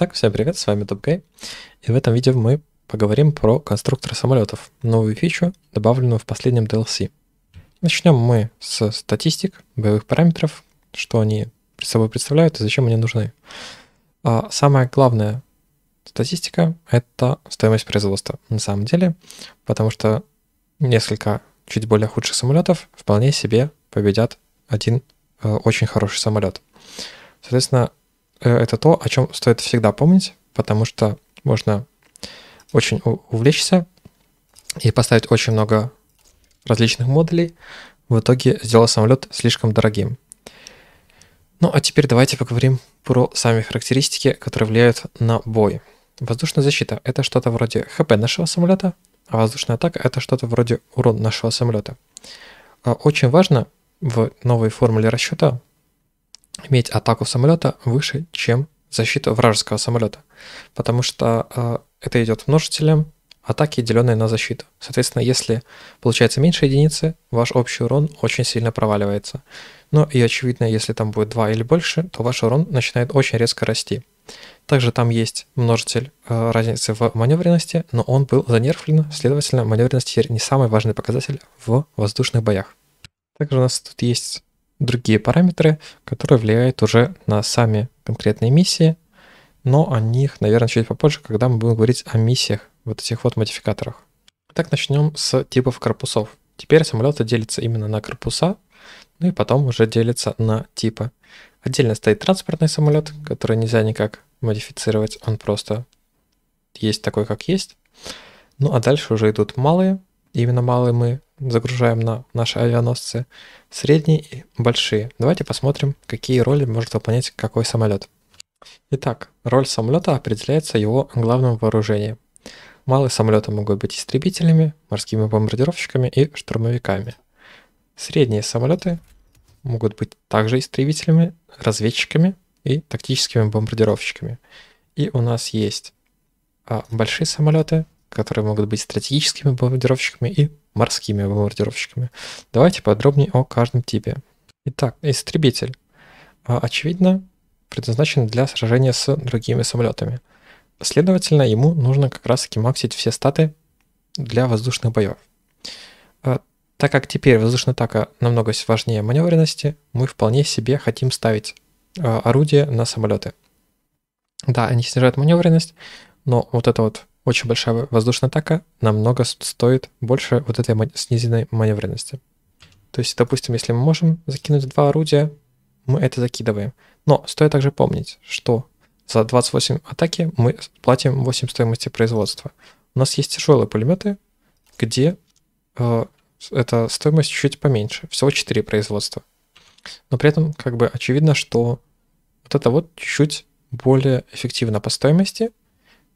Итак, всем привет, с вами TopGay, и в этом видео мы поговорим про конструктор самолетов, новую фичу, добавленную в последнем DLC. Начнем мы с статистик, боевых параметров, что они собой представляют и зачем они нужны. А самая главная статистика — это стоимость производства, на самом деле, потому что несколько чуть более худших самолетов вполне себе победят один э, очень хороший самолет. Соответственно, Э, это то, о чем стоит всегда помнить, потому что можно очень увлечься и поставить очень много различных модулей, в итоге сделал самолет слишком дорогим. Ну а теперь давайте поговорим про сами характеристики, которые влияют на бой. Воздушная защита — это что-то вроде ХП нашего самолета, а воздушная атака — это что-то вроде урон нашего самолета. А очень важно в новой формуле расчета иметь атаку самолета выше, чем защита вражеского самолета, потому что э, это идет множителем атаки, деленной на защиту. Соответственно, если получается меньше единицы, ваш общий урон очень сильно проваливается. Ну и очевидно, если там будет 2 или больше, то ваш урон начинает очень резко расти. Также там есть множитель э, разницы в маневренности, но он был занерфлен, следовательно, маневренность теперь не самый важный показатель в воздушных боях. Также у нас тут есть другие параметры, которые влияют уже на сами конкретные миссии, но о них, наверное, чуть попозже, когда мы будем говорить о миссиях, вот этих вот модификаторах. Итак, начнем с типов корпусов. Теперь самолеты делятся именно на корпуса, ну и потом уже делятся на типы. Отдельно стоит транспортный самолет, который нельзя никак модифицировать, он просто есть такой, как есть. Ну а дальше уже идут малые, именно малые мы загружаем на наши авианосцы средние и большие. Давайте посмотрим, какие роли может выполнять какой самолет. Итак, роль самолета определяется его главным вооружением. Малые самолеты могут быть истребителями, морскими бомбардировщиками и штурмовиками. Средние самолеты могут быть также истребителями, разведчиками и тактическими бомбардировщиками. И у нас есть а, большие самолеты, которые могут быть стратегическими бомбардировщиками и морскими бомбардировщиками. Давайте подробнее о каждом типе. Итак, истребитель. А, очевидно, предназначен для сражения с другими самолетами. Следовательно, ему нужно как раз-таки максить все статы для воздушных боев. А, так как теперь воздушная атака намного важнее маневренности, мы вполне себе хотим ставить а, орудия на самолеты. Да, они снижают маневренность, но вот это вот очень большая воздушная атака намного стоит больше вот этой снизенной маневренности. То есть, допустим, если мы можем закинуть два орудия, мы это закидываем. Но стоит также помнить, что за 28 атаки мы платим 8 стоимости производства. У нас есть тяжелые пулеметы, где э, эта стоимость чуть поменьше, всего 4 производства. Но при этом как бы очевидно, что вот это вот чуть более эффективно по стоимости –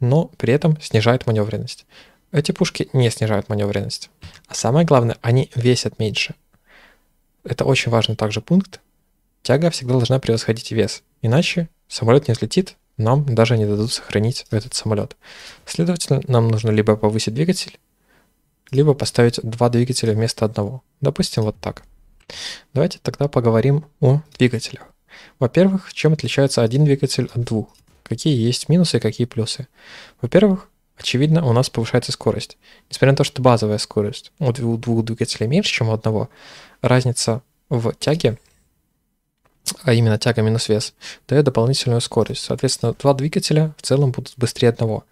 но при этом снижает маневренность. Эти пушки не снижают маневренность. А самое главное, они весят меньше. Это очень важный также пункт. Тяга всегда должна превосходить вес, иначе самолет не взлетит, нам даже не дадут сохранить этот самолет. Следовательно, нам нужно либо повысить двигатель, либо поставить два двигателя вместо одного. Допустим, вот так. Давайте тогда поговорим о двигателях. Во-первых, чем отличается один двигатель от двух? Какие есть минусы и какие плюсы? Во-первых, очевидно, у нас повышается скорость. Несмотря на то, что базовая скорость у двух двигателей меньше, чем у одного, разница в тяге, а именно тяга минус вес, дает дополнительную скорость. Соответственно, два двигателя в целом будут быстрее одного.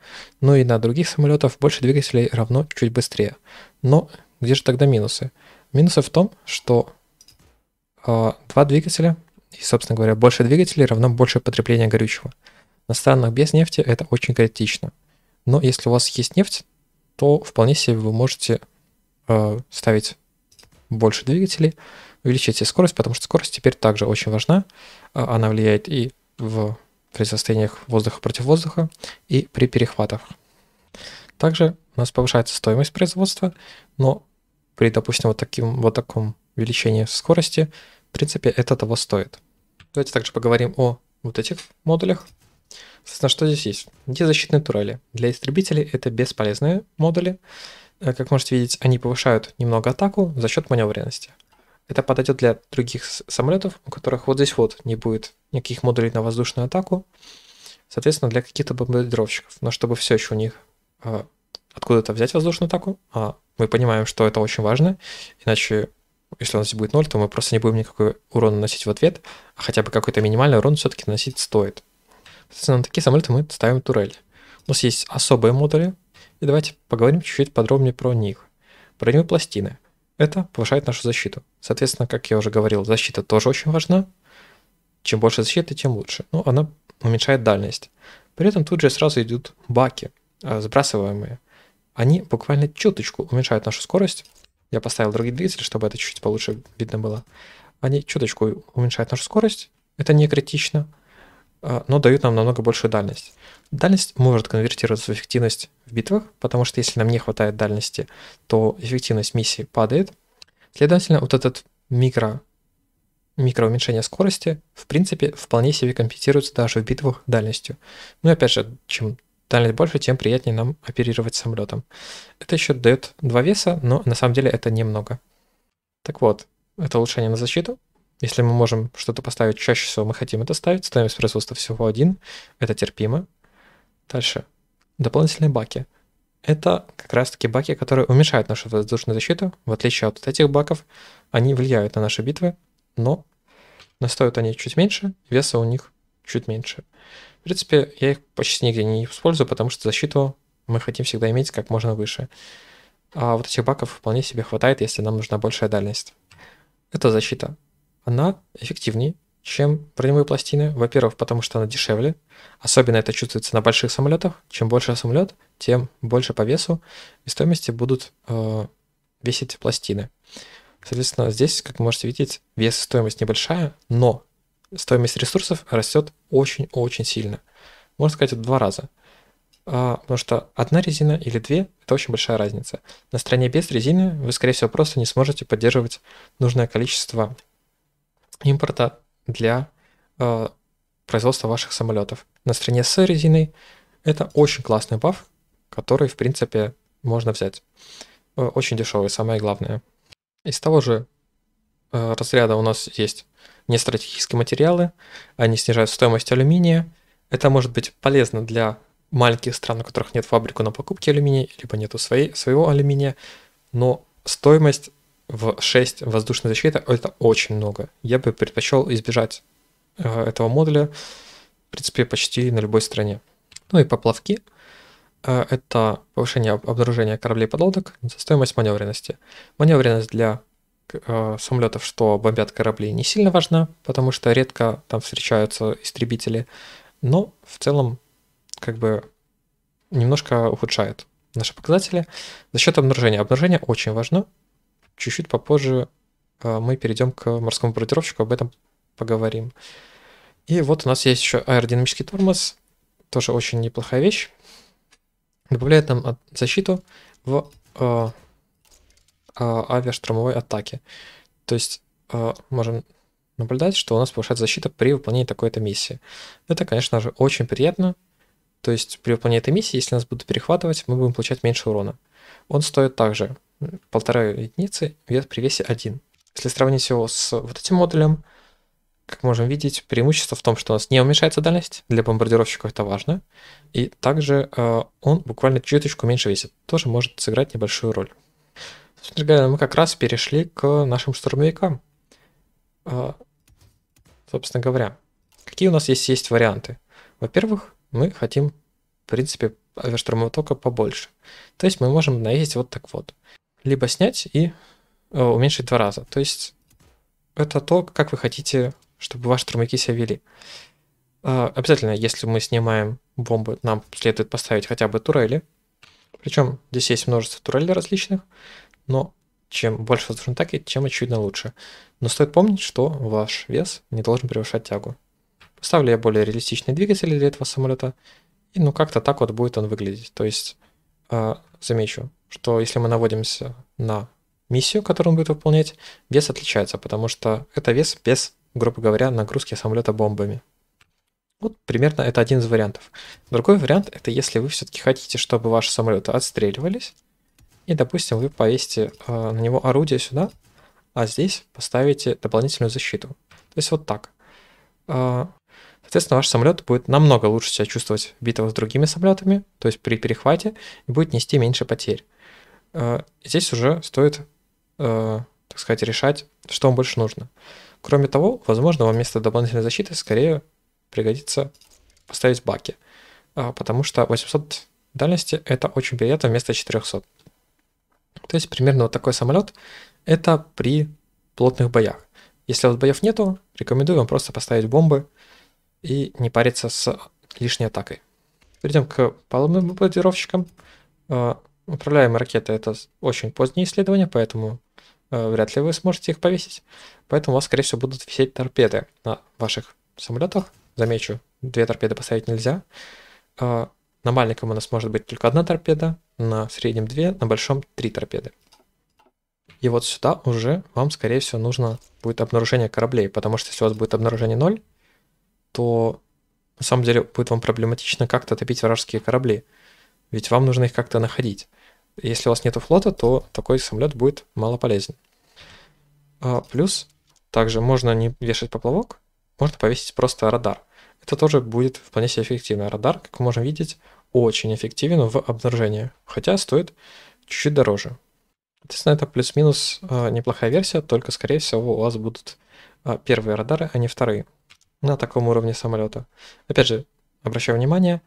Ну и на других самолетах больше двигателей равно чуть быстрее. Но где же тогда минусы? Минусы в том, что э, два двигателя и, собственно говоря, больше двигателей равно больше потребления горючего. На странах без нефти это очень критично. Но если у вас есть нефть, то вполне себе вы можете э, ставить больше двигателей, увеличите скорость, потому что скорость теперь также очень важна. Э, она влияет и в, при состояниях воздуха против воздуха, и при перехватах. Также у нас повышается стоимость производства, но при, допустим, вот, таким, вот таком увеличении скорости, в принципе, это того стоит. Давайте также поговорим о вот этих модулях. Соответственно, что здесь есть? Где защитные турели? Для истребителей это бесполезные модули. Э, как можете видеть, они повышают немного атаку за счет маневренности. Это подойдет для других самолетов, у которых вот здесь вот не будет никаких модулей на воздушную атаку. Соответственно, для каких-то бомбардировщиков. Но чтобы все еще у них э, откуда-то взять воздушную атаку, а мы понимаем, что это очень важно, иначе если у нас будет 0, то мы просто не будем никакой урон наносить в ответ, а хотя бы какой-то минимальный урон все-таки наносить стоит. Соответственно, на такие самолеты мы ставим турель. У нас есть особые модули, и давайте поговорим чуть-чуть подробнее про них. Броневые пластины. Это повышает нашу защиту. Соответственно, как я уже говорил, защита тоже очень важна. Чем больше защиты, тем лучше. Но ну, она уменьшает дальность. При этом тут же сразу идут баки, а, сбрасываемые. Они буквально чуточку уменьшают нашу скорость. Я поставил другие двигатели, чтобы это чуть получше видно было. Они чуточку уменьшают нашу скорость. Это не критично. Э, но дают нам намного большую дальность. Дальность может конвертироваться в эффективность в битвах, потому что если нам не хватает дальности, то эффективность миссии падает. Следовательно, вот этот микро, микро уменьшение скорости, в принципе, вполне себе компенсируется даже в битвах дальностью. Ну и опять же, чем дальность больше, тем приятнее нам оперировать самолетом. Это еще дает два веса, но на самом деле это немного. Так вот, это улучшение на защиту, если мы можем что-то поставить, чаще всего мы хотим это ставить. Стоимость производства всего один. Это терпимо. Дальше. Дополнительные баки. Это как раз-таки баки, которые уменьшают нашу воздушную защиту. В отличие от этих баков, они влияют на наши битвы, но но стоят они чуть меньше, веса у них чуть меньше. В принципе, я их почти нигде не использую, потому что защиту мы хотим всегда иметь как можно выше. А вот этих баков вполне себе хватает, если нам нужна большая дальность. Это защита она эффективнее, чем броневые пластины. Во-первых, потому что она дешевле. Особенно это чувствуется на больших самолетах. Чем больше самолет, тем больше по весу и стоимости будут э, весить пластины. Соответственно, здесь, как вы можете видеть, вес и стоимость небольшая, но стоимость ресурсов растет очень-очень сильно. Можно сказать, в два раза. А, потому что одна резина или две – это очень большая разница. На стороне без резины вы, скорее всего, просто не сможете поддерживать нужное количество импорта для э, производства ваших самолетов. На стороне с резиной это очень классный баф, который, в принципе, можно взять. Э, очень дешевый, самое главное. Из того же э, разряда у нас есть нестратегические материалы, они снижают стоимость алюминия. Это может быть полезно для маленьких стран, у которых нет фабрику на покупке алюминия, либо нету своей, своего алюминия, но стоимость в 6 воздушной защиты, это очень много. Я бы предпочел избежать э, этого модуля, в принципе, почти на любой стране. Ну и поплавки. Э, это повышение обнаружения кораблей подлодок за стоимость маневренности. Маневренность для э, самолетов, что бомбят корабли, не сильно важна, потому что редко там встречаются истребители, но в целом как бы немножко ухудшает наши показатели за счет обнаружения. Обнаружение очень важно, чуть-чуть попозже э, мы перейдем к морскому проектировщику, об этом поговорим. И вот у нас есть еще аэродинамический тормоз, тоже очень неплохая вещь. Добавляет нам защиту в э, э авиаштурмовой атаке. То есть э, можем наблюдать, что у нас повышает защита при выполнении такой-то миссии. Это, конечно же, очень приятно. То есть при выполнении этой миссии, если нас будут перехватывать, мы будем получать меньше урона. Он стоит также полтора единицы, вес при весе 1. Если сравнить его с вот этим модулем, как можем видеть, преимущество в том, что у нас не уменьшается дальность, для бомбардировщиков это важно, и также э, он буквально чуточку меньше весит, тоже может сыграть небольшую роль. Собственно говоря, мы как раз перешли к нашим штурмовикам. Э, собственно говоря, какие у нас есть, есть варианты? Во-первых, мы хотим, в принципе, авиаштурмового тока побольше. То есть мы можем наездить вот так вот либо снять и э, уменьшить два раза. То есть это то, как вы хотите, чтобы ваши штурмовики себя вели. Э, обязательно, если мы снимаем бомбы, нам следует поставить хотя бы турели. Причем здесь есть множество турелей различных, но чем больше воздушной атаки, тем очевидно лучше. Но стоит помнить, что ваш вес не должен превышать тягу. Поставлю я более реалистичные двигатели для этого самолета, и ну как-то так вот будет он выглядеть. То есть, э, замечу, что если мы наводимся на миссию, которую он будет выполнять, вес отличается, потому что это вес без, грубо говоря, нагрузки самолета бомбами. Вот примерно это один из вариантов. Другой вариант – это если вы все-таки хотите, чтобы ваши самолеты отстреливались, и, допустим, вы повесите а, на него орудие сюда, а здесь поставите дополнительную защиту. То есть вот так. А, соответственно, ваш самолет будет намного лучше себя чувствовать в битвах с другими самолетами, то есть при перехвате, и будет нести меньше потерь. Э, здесь уже стоит, э, так сказать, решать, что вам больше нужно. Кроме того, возможно, вам вместо дополнительной защиты скорее пригодится поставить баки, а, потому что 800 дальности это очень приятно вместо 400. То есть примерно вот такой самолет это при плотных боях. Если вот боев нету, рекомендую вам просто поставить бомбы и не париться с лишней атакой. Перейдем к полным бомбардировщикам. А, Управляемые ракеты это очень поздние исследования, поэтому э, вряд ли вы сможете их повесить. Поэтому у вас, скорее всего, будут висеть торпеды на ваших самолетах. Замечу, две торпеды поставить нельзя. Э, на маленьком у нас может быть только одна торпеда, на среднем две, на большом три торпеды. И вот сюда уже вам, скорее всего, нужно будет обнаружение кораблей, потому что если у вас будет обнаружение 0, то на самом деле будет вам проблематично как-то топить вражеские корабли ведь вам нужно их как-то находить. Если у вас нет флота, то такой самолет будет мало полезен. А, плюс также можно не вешать поплавок, можно повесить просто радар. Это тоже будет вполне себе эффективно. Радар, как мы можем видеть, очень эффективен в обнаружении, хотя стоит чуть-чуть дороже. Соответственно, это плюс-минус а, неплохая версия, только, скорее всего, у вас будут а, первые радары, а не вторые на таком уровне самолета. Опять же, обращаю внимание,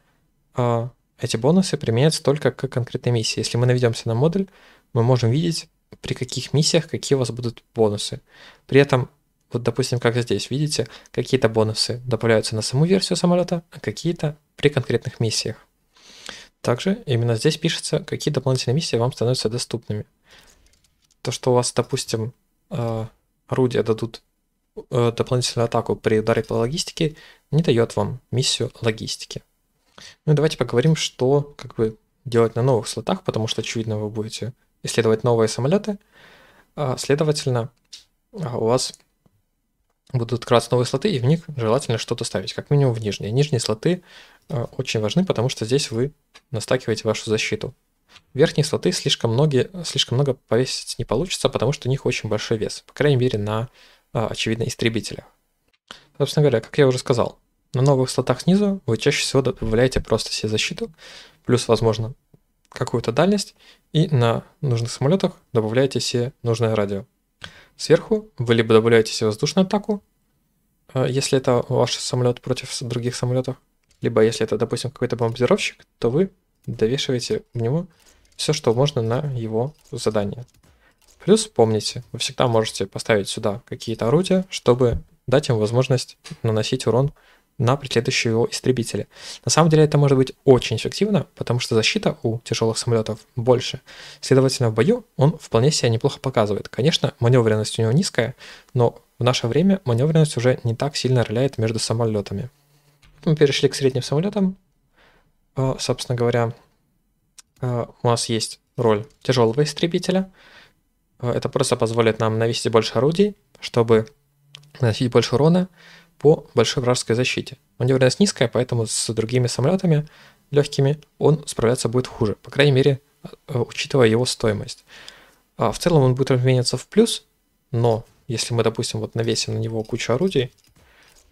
эти бонусы применяются только к конкретной миссии. Если мы наведемся на модуль, мы можем видеть, при каких миссиях какие у вас будут бонусы. При этом, вот допустим, как здесь, видите, какие-то бонусы добавляются на саму версию самолета, а какие-то при конкретных миссиях. Также именно здесь пишется, какие дополнительные миссии вам становятся доступными. То, что у вас, допустим, э, орудия дадут э, дополнительную атаку при ударе по логистике, не дает вам миссию логистики. Ну и давайте поговорим, что как бы делать на новых слотах, потому что, очевидно, вы будете исследовать новые самолеты. А, следовательно, а, у вас будут открываться новые слоты, и в них желательно что-то ставить, как минимум в нижние. Нижние слоты а, очень важны, потому что здесь вы настакиваете вашу защиту. Верхние слоты слишком, многие, слишком много повесить не получится, потому что у них очень большой вес, по крайней мере на, очевидно, истребителях. Собственно говоря, как я уже сказал, на новых слотах снизу вы чаще всего добавляете просто себе защиту, плюс, возможно, какую-то дальность, и на нужных самолетах добавляете себе нужное радио. Сверху вы либо добавляете себе воздушную атаку, э, если это ваш самолет против других самолетов, либо если это, допустим, какой-то бомбардировщик, то вы довешиваете в него все, что можно на его задание. Плюс помните, вы всегда можете поставить сюда какие-то орудия, чтобы дать им возможность наносить урон на преследующие его истребители. На самом деле это может быть очень эффективно, потому что защита у тяжелых самолетов больше. Следовательно, в бою он вполне себя неплохо показывает. Конечно, маневренность у него низкая, но в наше время маневренность уже не так сильно роляет между самолетами. Мы перешли к средним самолетам. А, собственно говоря, а, у нас есть роль тяжелого истребителя. А, это просто позволит нам навести больше орудий, чтобы наносить больше урона, по большой вражеской защите. Маневренность низкая, поэтому с другими самолетами легкими он справляться будет хуже, по крайней мере, э, учитывая его стоимость. А в целом он будет разменяться в плюс, но если мы, допустим, вот навесим на него кучу орудий,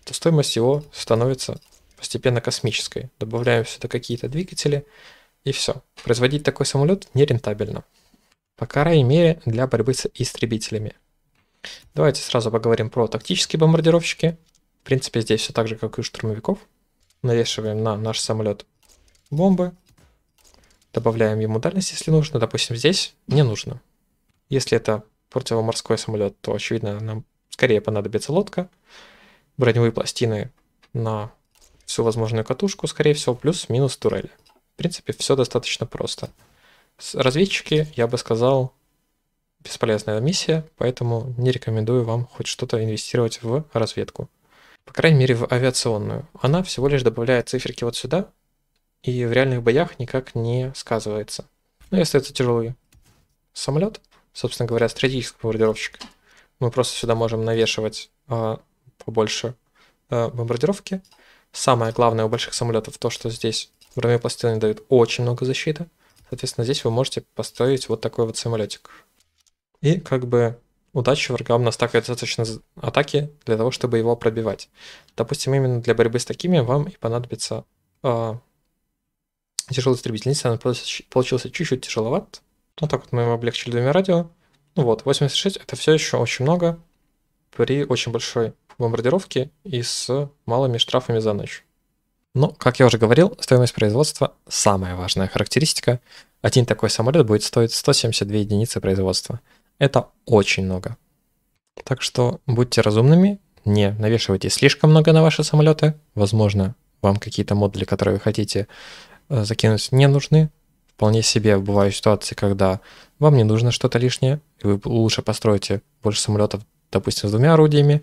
то стоимость его становится постепенно космической. Добавляем сюда какие-то двигатели, и все. Производить такой самолет нерентабельно. По крайней мере, для борьбы с истребителями. Давайте сразу поговорим про тактические бомбардировщики. В принципе, здесь все так же, как и у штурмовиков. Навешиваем на наш самолет бомбы. Добавляем ему дальность, если нужно. Допустим, здесь не нужно. Если это противоморской самолет, то, очевидно, нам скорее понадобится лодка. Броневые пластины на всю возможную катушку, скорее всего, плюс-минус турели. В принципе, все достаточно просто. Разведчики, я бы сказал, бесполезная миссия, поэтому не рекомендую вам хоть что-то инвестировать в разведку по крайней мере в авиационную. Она всего лишь добавляет циферки вот сюда, и в реальных боях никак не сказывается. Ну и остается тяжелый самолет, собственно говоря, стратегический бомбардировщик. Мы просто сюда можем навешивать э, побольше э, бомбардировки. Самое главное у больших самолетов то, что здесь броневые пластины дают очень много защиты. Соответственно, здесь вы можете построить вот такой вот самолетик. И как бы Удачи, врагам у нас такает достаточно атаки для того, чтобы его пробивать. Допустим, именно для борьбы с такими вам и понадобится э, тяжелый истребитель. Она получился чуть-чуть тяжеловат. Ну так вот мы его облегчили двумя радио. Ну вот, 86 это все еще очень много при очень большой бомбардировке и с малыми штрафами за ночь. Но, как я уже говорил, стоимость производства – самая важная характеристика. Один такой самолет будет стоить 172 единицы производства – это очень много. Так что будьте разумными, не навешивайте слишком много на ваши самолеты. Возможно, вам какие-то модули, которые вы хотите э, закинуть, не нужны. Вполне себе бывают ситуации, когда вам не нужно что-то лишнее, и вы лучше построите больше самолетов, допустим, с двумя орудиями,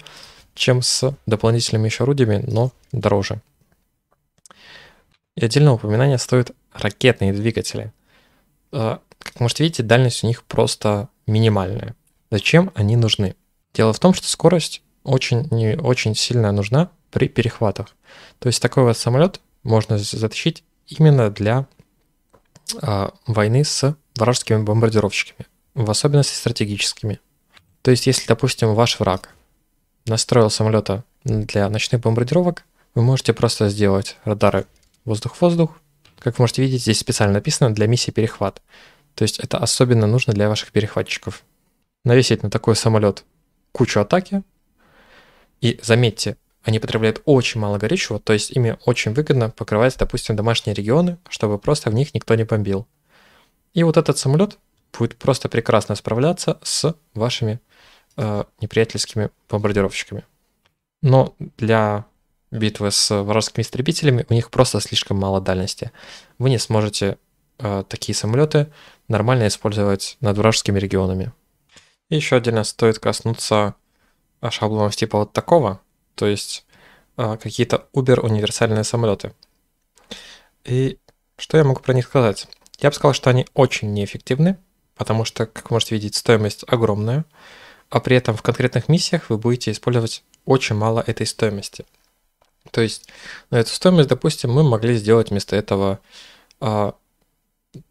чем с дополнительными еще орудиями, но дороже. И отдельного упоминания стоят ракетные двигатели. Э, как можете видеть, дальность у них просто минимальная. Зачем они нужны? Дело в том, что скорость очень, не, очень сильно нужна при перехватах. То есть такой вот самолет можно затащить именно для э, войны с вражескими бомбардировщиками, в особенности стратегическими. То есть если, допустим, ваш враг настроил самолета для ночных бомбардировок, вы можете просто сделать радары воздух-воздух. Как вы можете видеть, здесь специально написано для миссии перехват. То есть это особенно нужно для ваших перехватчиков. Навесить на такой самолет кучу атаки. И заметьте, они потребляют очень мало горючего, то есть ими очень выгодно покрывать, допустим, домашние регионы, чтобы просто в них никто не бомбил. И вот этот самолет будет просто прекрасно справляться с вашими э, неприятельскими бомбардировщиками. Но для битвы с вражескими истребителями у них просто слишком мало дальности. Вы не сможете э, такие самолеты нормально использовать над вражескими регионами. И еще отдельно стоит коснуться а, шаблонов типа вот такого, то есть а, какие-то убер-универсальные самолеты. И что я могу про них сказать? Я бы сказал, что они очень неэффективны, потому что, как вы можете видеть, стоимость огромная, а при этом в конкретных миссиях вы будете использовать очень мало этой стоимости. То есть на эту стоимость, допустим, мы могли сделать вместо этого а,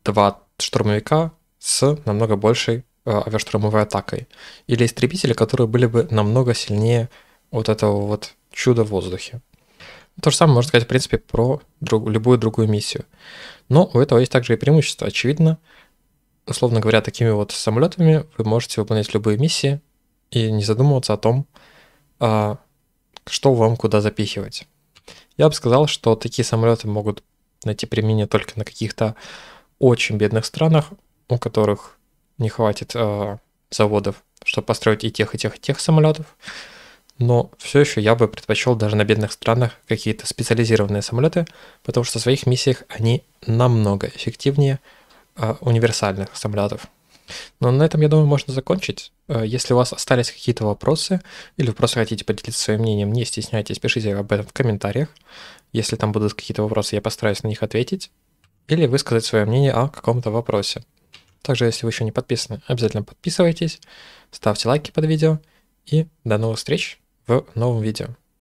2 штурмовика с намного большей э, авиаштурмовой атакой. Или истребители, которые были бы намного сильнее вот этого вот чуда в воздухе. То же самое можно сказать, в принципе, про друг, любую другую миссию. Но у этого есть также и преимущество. Очевидно, условно говоря, такими вот самолетами вы можете выполнять любые миссии и не задумываться о том, а, что вам куда запихивать. Я бы сказал, что такие самолеты могут найти применение только на каких-то очень бедных странах, у которых не хватит э, заводов, чтобы построить и тех, и тех, и тех самолетов. Но все еще я бы предпочел даже на бедных странах какие-то специализированные самолеты, потому что в своих миссиях они намного эффективнее э, универсальных самолетов. Но на этом, я думаю, можно закончить. А, если у вас остались какие-то вопросы или вы просто хотите поделиться своим мнением, не стесняйтесь, пишите об этом в комментариях. Если там будут какие-то вопросы, я постараюсь на них ответить или высказать свое мнение о каком-то вопросе. Также, если вы еще не подписаны, обязательно подписывайтесь, ставьте лайки под видео и до новых встреч в новом видео.